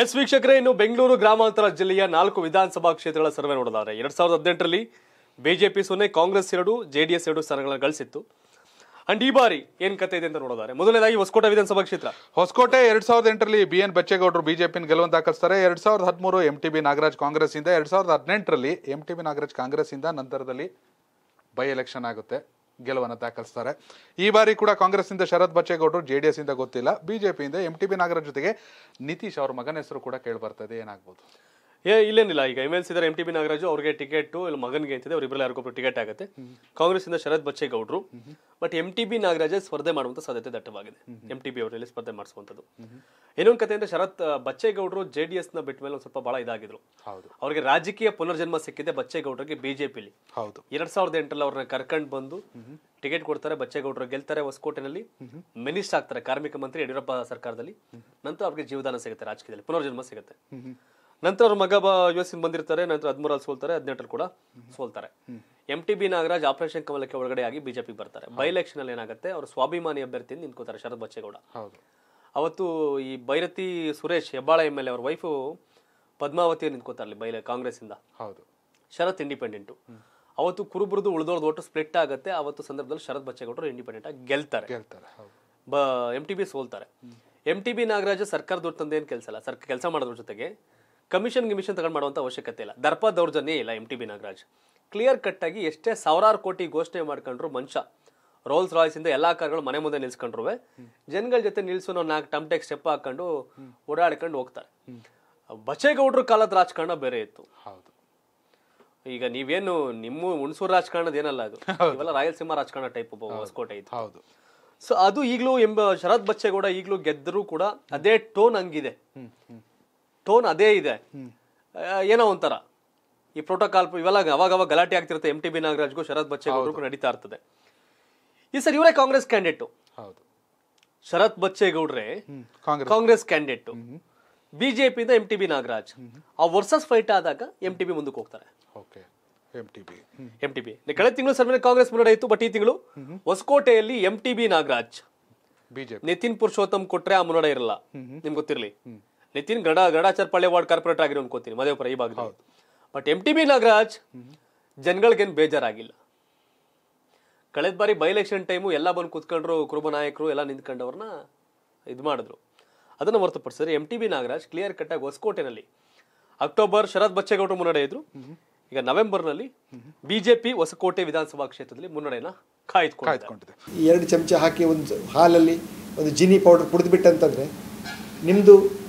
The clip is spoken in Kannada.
ಎಸ್ ವೀಕ್ಷಕರೇ ಇನ್ನು ಬೆಂಗಳೂರು ಗ್ರಾಮಾಂತರ ಜಿಲ್ಲೆಯ ನಾಲ್ಕು ವಿಧಾನಸಭಾ ಕ್ಷೇತ್ರಗಳ ಸರ್ವೆ ನೋಡಿದಾರೆ ಎರಡ್ ಸಾವಿರದ ಹದಿನೆಂಟರಲ್ಲಿ ಬಿಜೆಪಿ ಸೊನ್ನೆ ಕಾಂಗ್ರೆಸ್ ಎರಡು ಜೆಡಿಎಸ್ ಎರಡು ಸ್ಥಾನಗಳನ್ನು ಗಳಿಸಿತ್ತು ಅಂಡ್ ಈ ಬಾರಿ ಏನ್ ಕತೆ ಇದೆ ಅಂತ ನೋಡೋದಾರೆ ಮೊದಲನೇದಾಗಿ ಹೊಸಕೋಟೆ ವಿಧಾನಸಭಾ ಕ್ಷೇತ್ರ ಹೊಸಕೋಟೆ ಎರಡ್ ಸಾವಿರದ ಎಂಟರಲ್ಲಿ ಬಿ ಎನ್ ಬಚ್ಚೇಗೌಡರು ಬಿಜೆಪಿನ ಗೆಲುವನ್ನು ದಾಖಲಿಸ್ತಾರೆ ಎರಡ್ ಸಾವಿರದ ಹದಿಮೂರು M T B Nagaraj Congress ಇಂದ ಎರಡ್ ಸಾವಿರದ ಹದಿನೆಂಟರಲ್ಲಿ M T B Nagaraj Congress ಇಂದ ನಂತರದಲ್ಲಿ ಬೈ ಎಲೆಕ್ಷನ್ ಆಗುತ್ತೆ ಗೆಲುವನ್ನು ದಾಖಲಿಸ್ತಾರೆ ಈ ಬಾರಿ ಕೂಡ ಕಾಂಗ್ರೆಸ್ನಿಂದ ಶರತ್ ಬಚ್ಚೇಗೌಡರು ಜೆ ಇಂದ ಗೊತ್ತಿಲ್ಲ ಬಿಜೆಪಿಯಿಂದ ಎಂ ಟಿ ಬಿ ನಾಗರಾಜ್ ಜೊತೆಗೆ ನಿತೀಶ್ ಅವ್ರ ಮಗನ ಹೆಸರು ಕೂಡ ಕೇಳಿ ಏನಾಗ್ಬೋದು ಏ ಇಲ್ಲೇನಿಲ್ಲ ಈಗ M L C M T B Nagaraju ಅವ್ರಿಗೆ ಟಿಕೆಟ್ ಇಲ್ಲಿ ಮಗನಿಗೆ ಅಂತಿದೆ ಇಬ್ಬರಲ್ಲಿ ಯಾರಿಗೊಬ್ರು ಟಿಕೆಟ್ ಆಗುತ್ತೆ ಕಾಂಗ್ರೆಸ್ ಇಂದ ಶರತ್ ಬಚ್ಚೇಗೌಡರು but M T B Nagaraja ಸ್ಪರ್ಧೆ ಮಾಡುವಂತ ಸಾಧ್ಯತೆ ದಟ್ಟವಾಗಿದೆ ಎಂ ಟಿ ಬಿ ಅವರಲ್ಲಿ ಸ್ಪರ್ಧೆ ಮಾಡಿಸುವಂಥದ್ದು ಇನ್ನೊಂದು ಕತೆ ಅಂದ್ರೆ ಶರತ್ ಬಚ್ಚೇಗೌಡರು ಜೆ ಡಿ ಎಸ್ನ ಬಿಟ್ಟ ಮೇಲೆ ಸ್ವಲ್ಪ ಭಾಳ ಇದಾಗಿದ್ರು ಅವ್ರಿಗೆ ರಾಜಕೀಯ ಪುನರ್ಜನ್ಮ ಸಿಕ್ಕಿದೆ ಬಚ್ಚೇಗೌಡರಿಗೆ ಬಿಜೆಪಿಲಿ ಹೌದು ಎರಡ್ ಸಾವಿರದ ಎಂಟರಲ್ಲಿ ಅವ್ರನ್ನ ಕರ್ಕೊಂಡು ಬಂದು ಟಿಕೆಟ್ ಕೊಡ್ತಾರೆ ಬಚ್ಚೇಗೌಡರು ಗೆಲ್ತಾರೆ ಹೊಸಕೋಟೆನಲ್ಲಿ ಮಿನಿಸ್ಟರ್ ಆಗ್ತಾರೆ ಕಾರ್ಮಿಕ ಮಂತ್ರಿ ಯಡಿಯೂರಪ್ಪ ಸರ್ಕಾರದಲ್ಲಿ ನಂತರ ಅವ್ರಿಗೆ ಜೀವದಾನ ಸಿಗುತ್ತೆ ರಾಜಕೀಯದಲ್ಲಿ ಪುನರ್ಜನ್ಮ ಸಿಗುತ್ತೆ ನಂತರ ಅವ್ರ ಮಗ ಯು ಎಸ್ ಬಂದಿರ್ತಾರೆ ನಂತರ ಹದಿಮೂರಲ್ಲಿ ಸೋಲ್ತಾರೆ ಹದಿನೆಂಟರಲ್ಲಿ ಕೂಡ ಸೋಲ್ತಾರೆ M T B Nagaraj operation ಕಮಲಕ್ಕೆ ಒಳಗಡೆ ಆಗಿ ಬಿಜೆಪಿಗೆ ಬರ್ತಾರೆ ಬೈ ಎಲೆಕ್ಷನ್ ಅಲ್ಲಿ ಏನಾಗುತ್ತೆ ಅವರು ಸ್ವಾಭಿಮಾನಿ ಅಭ್ಯರ್ಥಿ ನಿಂತ್ಕೋತಾರೆ ಶರದ್ ಬಚ್ಚೇಗೌಡ ಅವತ್ತು ಈ Byrathi Suresh Hebbal M L A ಅವ್ರ ವೈಫು ಪದ್ಮಾವತಿ ನಿಂತ್ಕೋತಾರೆ ಬೈ ಕಾಂಗ್ರೆಸ್ ಇಂದ ಹೌದು ಶರತ್ ಇಂಡಿಪೆಂಡೆಂಟು ಅವತ್ತು ಕುರುಬರದು ಉಳಿದೋರ್ದು ಒಟ್ಟು ಸ್ಪ್ಲಿಟ್ ಆಗುತ್ತೆ ಅವತ್ತು ಸಂದರ್ಭದಲ್ಲಿ ಶರತ್ ಬಚ್ಚೇಗೌಡರು ಇಂಡಿಪೆಂಡೆಂಟ್ ಆಗಿ ಗೆಲ್ತಾರೆ ಬ ಎಂ ಟಿ ಬಿ ಸೋಲ್ತಾರೆ ಎಂ ಟಿ ಬಿ ನಾಗರಾಜ್ ಸರ್ಕಾರದ ಹೊರತಂದೇನು ಕೆಲಸ ಅಲ್ಲ ಸರ್ ಕೆಲಸ ಮಾಡೋದ್ರ ಜೊತೆಗೆ ಕಮಿಷನ್ ಗಿಮಿಷನ್ ತಗೊಂಡು ಮಾಡುವಂಥ ಅವಶ್ಯಕತೆ ಇಲ್ಲ ದರ್ಪ ದೌರ್ಜನ್ಯ ಇಲ್ಲ M T B Nagaraj clear ಕಟ್ಟಾಗಿ ಎಷ್ಟೇ ಸಾವಿರಾರು ಕೋಟಿ ಘೋಷಣೆ ಮಾಡ್ಕೊಂಡ್ರು ಮನುಷ್ಯ ರೋಲ್ಸ್ ರಾಯ್ಸಿಂದ ಎಲ್ಲ ಕಾರ್ಗಳು ಮನೆ ಮುಂದೆ ನಿಲ್ಸ್ಕೊಂಡ್ರುವೆ ಜನಗಳ ಜೊತೆ ನಿಲ್ಸೋನೋ ನಾಲ್ಕು ಟಮ್ಟೆಕ್ ಸ್ಟೆಪ್ ಹಾಕೊಂಡು ಓಡಾಡ್ಕೊಂಡು ಹೋಗ್ತಾರೆ ಬಚೇಗೌಡ್ರ ಕಾಲದ ರಾಜಕಾರಣ ಬೇರೆ ಇತ್ತು ಹೌದು ಈಗ ನೀವೇನು ನಿಮ್ಮ ಹುಣಸೂರು ರಾಜಕಾರಣದ ಏನಲ್ಲ ಅದು ಇವೆಲ್ಲ ರಾಯಲಸೀಮಾ ರಾಜಕಾರಣ ಟೈಪ್ ಹೊಸಕೋಟೆ ಇತ್ತು ಹೌದು ಸೊ ಅದು ಈಗಲೂ ಎಂಬ ಶರತ್ ಬಚ್ಚೇಗೌಡ ಈಗಲೂ ಗೆದ್ದರೂ ಕೂಡ ಅದೇ ಟೋನ್ ಹಂಗಿದೆ ಟೋನ್ ಅದೇ ಇದೆ ಏನೋ ಒಂಥರ ಈ ಪ್ರೋಟೋಕಾಲ್ ಇವೆಲ್ಲ ಅವಾಗ ಅವಾಗ ಗಲಾಟೆ ಆಗ್ತಿರುತ್ತೆ ಎಂ ಟಿ ಬಿ ನಾಗರಾಜ್ಗೂ ಶರತ್ ಬಚ್ಚೇಗೌಡರಿಗೂ ನಡೀತಾ ಇರ್ತದೆ ಈ ಸರ್ ಇವರೇ ಕಾಂಗ್ರೆಸ್ ಕ್ಯಾಂಡಿಡೇಟು ಹೌದು ಶರತ್ ಬಚ್ಚೇಗೌಡ್ರೆ ಕಾಂಗ್ರೆಸ್ ಕ್ಯಾಂಡಿಡೇಟು ಬಿಜೆಪಿಯಿಂದ ಎಂ ಟಿ ಬಿ ನಾಗರಾಜ್ ಆ ವರ್ಸಸ್ ಫೈಟ್ ಆದಾಗ ಎಂ ಟಿ ಬಿ ಮುಂದಕ್ಕೆ ಹೋಗ್ತಾರೆ ಎಂ ಟಿ ಬಿ ಕಳೆದ ತಿಂಗಳು ಸರ್ ಕಾಂಗ್ರೆಸ್ ಮುನ್ನಡೆಯಿತು ಬಟ್ ಈ ತಿಂಗಳು ಹೊಸಕೋಟೆಯಲ್ಲಿ M T B Nagaraj Nitin Purushottam ಕೊಟ್ರೆ ಆ ಮುನ್ನಡೆ ಇರಲ್ಲ ನಿಮ್ಗೆ ಗೊತ್ತಿರಲಿ ನಿತಿನ್ ಗಡ ಗಡಾಚಾರ್ಪಾಳ್ಯ ವಾರ್ಡ್ ಕಾರ್ಪೊರೇಟರ್ ಆಗಿರೋ ಅನ್ಕೋತೀನಿ ಮದೇವಪುರ ಈ ಭಾಗದಲ್ಲಿ but M T B Nagaraj ಜನಗಳಿಗೇನು ಬೇಜಾರಾಗಿಲ್ಲ ಕಳೆದ ಬಾರಿ ಬೈ ಎಲೆಕ್ಷನ್ ಟೈಮು ಎಲ್ಲ ಬಂದು ಕೂತ್ಕೊಂಡ್ರು ಕುರುಬ ನಾಯಕರು ಎಲ್ಲ ನಿಂತ್ಕೊಂಡವ್ರನ್ನ ಇದು ಮಾಡಿದ್ರು ಅದನ್ನು ಹೊರತುಪಡಿಸಿದ್ರೆ M T B Nagaraj clear ಕಟ್ಟಾಗಿ ಹೊಸಕೋಟೆನಲ್ಲಿ ಅಕ್ಟೋಬರ್ ಶರತ್ ಬಚ್ಚೇಗೌಡರು ಮುನ್ನಡೆ ಇದ್ರು ಈಗ ನವೆಂಬರ್ನಲ್ಲಿ ಬಿಜೆಪಿ ಹೊಸಕೋಟೆ ವಿಧಾನಸಭಾ ಕ್ಷೇತ್ರದಲ್ಲಿ ಮುನ್ನಡೆಯನ್ನು ಕಾಯ್ದುಕೊಂಡಿದೆ ಎರಡು ಚಮಚ ಹಾಕಿ ಒಂದು ಹಾಲಲ್ಲಿ ಒಂದು ಜಿನಿ ಪೌಡರ್ ಕುಡಿದ್ಬಿಟ್ಟಂತಂದ್ರೆ ನಿಮ್ಮದು